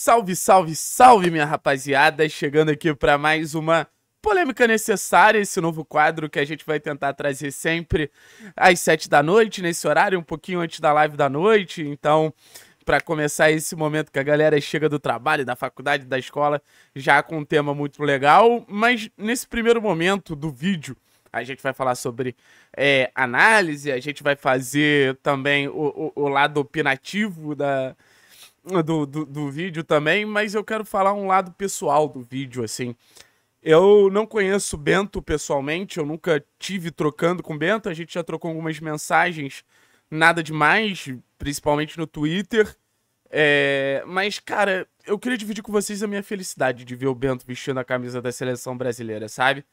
Salve, salve, salve, minha rapaziada! Chegando aqui para mais uma polêmica necessária, esse novo quadro que a gente vai tentar trazer sempre às sete da noite, nesse horário, um pouquinho antes da live da noite. Então, para começar esse momento que a galera chega do trabalho, da faculdade, da escola, já com um tema muito legal. Mas nesse primeiro momento do vídeo, a gente vai falar sobre é, análise, a gente vai fazer também o, o, o lado opinativo da, do, do, do vídeo também, mas eu quero falar um lado pessoal do vídeo, assim. Eu não conheço Bento pessoalmente, eu nunca tive trocando com Bento, a gente já trocou algumas mensagens, nada demais, principalmente no Twitter. É... mas, cara, eu queria dividir com vocês a minha felicidade de ver o Bento vestindo a camisa da seleção brasileira, sabe?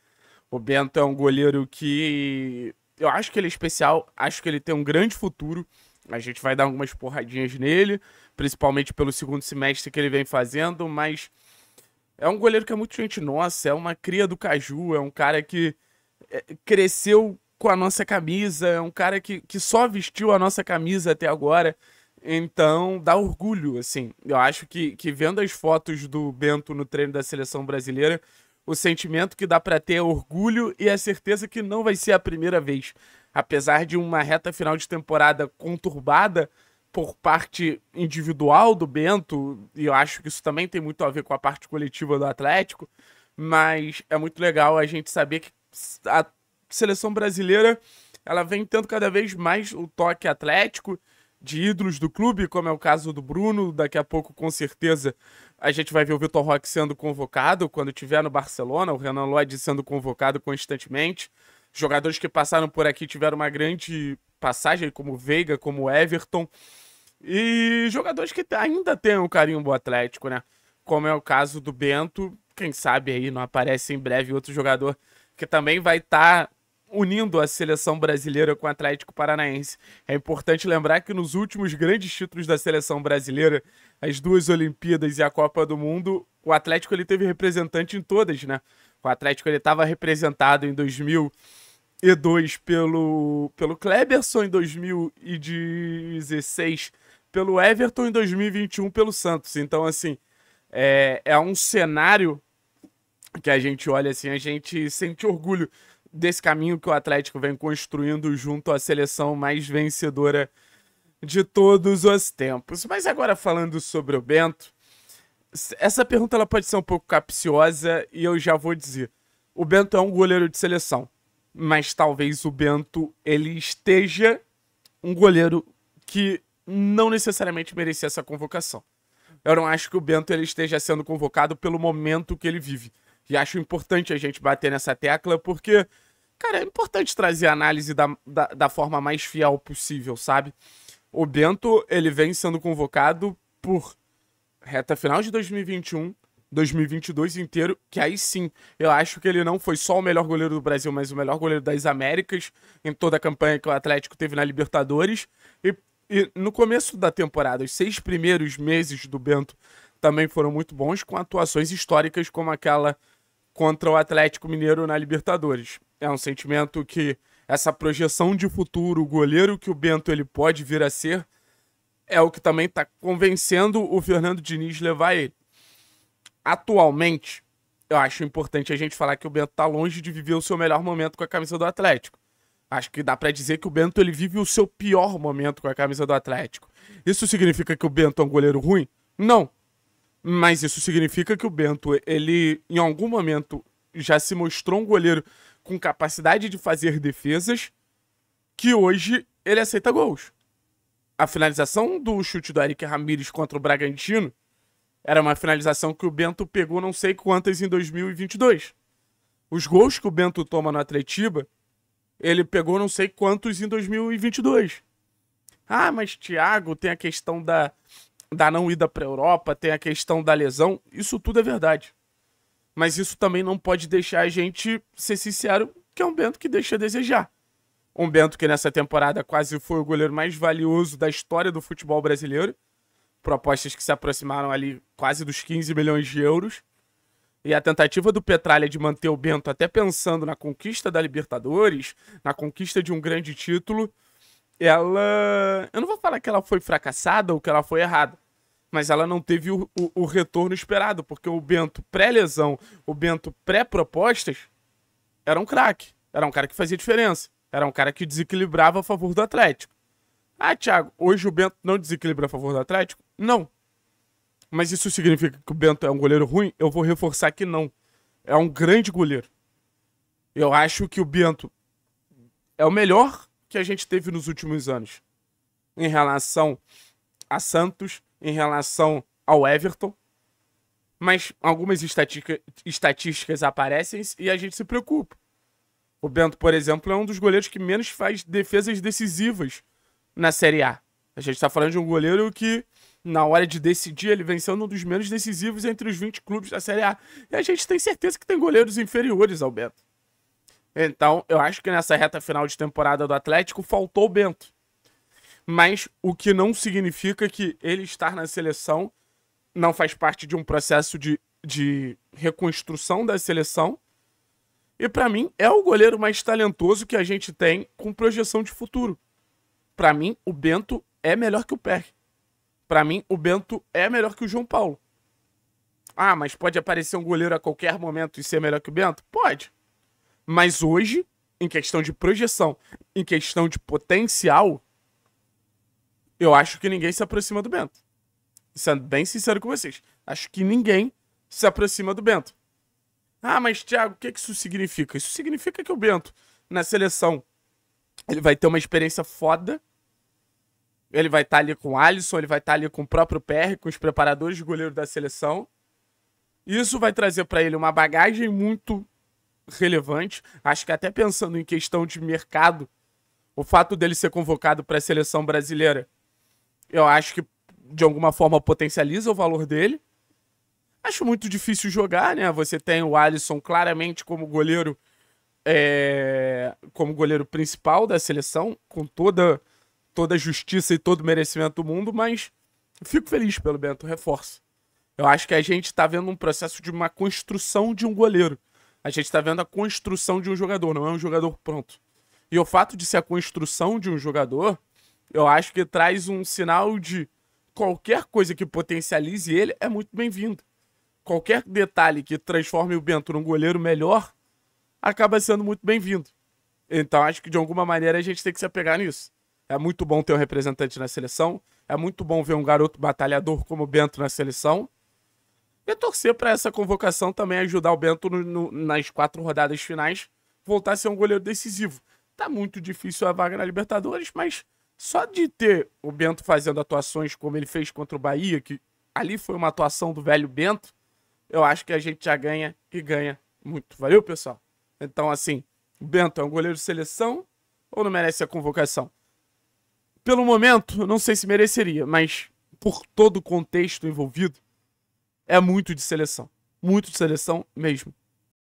O Bento é um goleiro que. Eu acho que ele é especial, acho que ele tem um grande futuro. A gente vai dar algumas porradinhas nele, principalmente pelo segundo semestre que ele vem fazendo, mas é um goleiro que é muito gente nossa, é uma cria do Caju, é um cara que é, cresceu com a nossa camisa, é um cara que, que só vestiu a nossa camisa até agora. Então, dá orgulho, assim. Eu acho que, que vendo as fotos do Bento no treino da seleção brasileira, o sentimento que dá para ter é orgulho e a certeza que não vai ser a primeira vez apesar de uma reta final de temporada conturbada por parte individual do Bento, e eu acho que isso também tem muito a ver com a parte coletiva do Atlético, mas é muito legal a gente saber que a seleção brasileira ela vem tendo cada vez mais o toque atlético de ídolos do clube, como é o caso do Bruno. Daqui a pouco, com certeza, a gente vai ver o Vitor Roque sendo convocado quando estiver no Barcelona, o Renan Lloyd sendo convocado constantemente jogadores que passaram por aqui tiveram uma grande passagem, como Veiga, como Everton, e jogadores que ainda têm um carimbo atlético, né? Como é o caso do Bento, quem sabe aí não aparece em breve outro jogador que também vai estar tá unindo a seleção brasileira com o Atlético Paranaense. É importante lembrar que nos últimos grandes títulos da seleção brasileira, as duas Olimpíadas e a Copa do Mundo, o Atlético ele teve representante em todas, né? O Atlético ele estava representado em 2000 e2 pelo, pelo Kleberson em 2016, pelo Everton em 2021 pelo Santos. Então, assim, é, é um cenário que a gente olha assim, a gente sente orgulho desse caminho que o Atlético vem construindo junto à seleção mais vencedora de todos os tempos. Mas agora falando sobre o Bento, essa pergunta ela pode ser um pouco capciosa e eu já vou dizer. O Bento é um goleiro de seleção mas talvez o Bento ele esteja um goleiro que não necessariamente merecia essa convocação. Eu não acho que o Bento ele esteja sendo convocado pelo momento que ele vive. E acho importante a gente bater nessa tecla, porque, cara, é importante trazer a análise da, da, da forma mais fiel possível, sabe? O Bento, ele vem sendo convocado por reta final de 2021 2022 inteiro, que aí sim, eu acho que ele não foi só o melhor goleiro do Brasil, mas o melhor goleiro das Américas em toda a campanha que o Atlético teve na Libertadores. E, e no começo da temporada, os seis primeiros meses do Bento também foram muito bons, com atuações históricas como aquela contra o Atlético Mineiro na Libertadores. É um sentimento que essa projeção de futuro, o goleiro que o Bento ele pode vir a ser, é o que também está convencendo o Fernando Diniz levar ele atualmente, eu acho importante a gente falar que o Bento tá longe de viver o seu melhor momento com a camisa do Atlético. Acho que dá para dizer que o Bento ele vive o seu pior momento com a camisa do Atlético. Isso significa que o Bento é um goleiro ruim? Não. Mas isso significa que o Bento, ele em algum momento já se mostrou um goleiro com capacidade de fazer defesas que hoje ele aceita gols. A finalização do chute do Eric Ramírez contra o Bragantino era uma finalização que o Bento pegou não sei quantas em 2022. Os gols que o Bento toma no Atletiba, ele pegou não sei quantos em 2022. Ah, mas Thiago tem a questão da, da não ida para a Europa, tem a questão da lesão. Isso tudo é verdade. Mas isso também não pode deixar a gente ser sincero que é um Bento que deixa a desejar. Um Bento que nessa temporada quase foi o goleiro mais valioso da história do futebol brasileiro propostas que se aproximaram ali quase dos 15 milhões de euros. E a tentativa do Petralha de manter o Bento, até pensando na conquista da Libertadores, na conquista de um grande título, ela. Eu não vou falar que ela foi fracassada ou que ela foi errada, mas ela não teve o, o, o retorno esperado, porque o Bento pré-lesão, o Bento pré-propostas, era um craque. Era um cara que fazia diferença. Era um cara que desequilibrava a favor do Atlético. Ah, Thiago, hoje o Bento não desequilibra a favor do Atlético? Não. Mas isso significa que o Bento é um goleiro ruim? Eu vou reforçar que não. É um grande goleiro. Eu acho que o Bento é o melhor que a gente teve nos últimos anos em relação a Santos, em relação ao Everton. Mas algumas estatica, estatísticas aparecem e a gente se preocupa. O Bento, por exemplo, é um dos goleiros que menos faz defesas decisivas na Série A. A gente está falando de um goleiro que, na hora de decidir, ele venceu um dos menos decisivos entre os 20 clubes da Série A. E a gente tem certeza que tem goleiros inferiores ao Bento. Então, eu acho que nessa reta final de temporada do Atlético faltou o Bento. Mas o que não significa que ele estar na seleção não faz parte de um processo de, de reconstrução da seleção. E para mim, é o goleiro mais talentoso que a gente tem com projeção de futuro. Para mim, o Bento é melhor que o Peck. Para mim, o Bento é melhor que o João Paulo. Ah, mas pode aparecer um goleiro a qualquer momento e ser melhor que o Bento? Pode. Mas hoje, em questão de projeção, em questão de potencial, eu acho que ninguém se aproxima do Bento. Sendo bem sincero com vocês, acho que ninguém se aproxima do Bento. Ah, mas Thiago, o que isso significa? Isso significa que o Bento, na seleção, ele vai ter uma experiência foda. Ele vai estar tá ali com o Alisson, ele vai estar tá ali com o próprio PR, com os preparadores de goleiro da seleção. Isso vai trazer para ele uma bagagem muito relevante. Acho que até pensando em questão de mercado, o fato dele ser convocado para a seleção brasileira, eu acho que de alguma forma potencializa o valor dele. Acho muito difícil jogar, né? Você tem o Alisson claramente como goleiro é, como goleiro principal da seleção, com toda, toda a justiça e todo o merecimento do mundo, mas fico feliz pelo Bento Reforço. Eu acho que a gente está vendo um processo de uma construção de um goleiro. A gente está vendo a construção de um jogador, não é um jogador pronto. E o fato de ser a construção de um jogador, eu acho que traz um sinal de qualquer coisa que potencialize ele é muito bem-vindo. Qualquer detalhe que transforme o Bento num goleiro melhor acaba sendo muito bem-vindo. Então acho que de alguma maneira a gente tem que se apegar nisso. É muito bom ter um representante na seleção, é muito bom ver um garoto batalhador como o Bento na seleção. E torcer para essa convocação também ajudar o Bento no, no, nas quatro rodadas finais voltar a ser um goleiro decisivo. Tá muito difícil a vaga na Libertadores, mas só de ter o Bento fazendo atuações como ele fez contra o Bahia, que ali foi uma atuação do velho Bento, eu acho que a gente já ganha e ganha muito. Valeu, pessoal! Então, assim, o Bento é um goleiro de seleção ou não merece a convocação? Pelo momento, não sei se mereceria, mas por todo o contexto envolvido, é muito de seleção. Muito de seleção mesmo.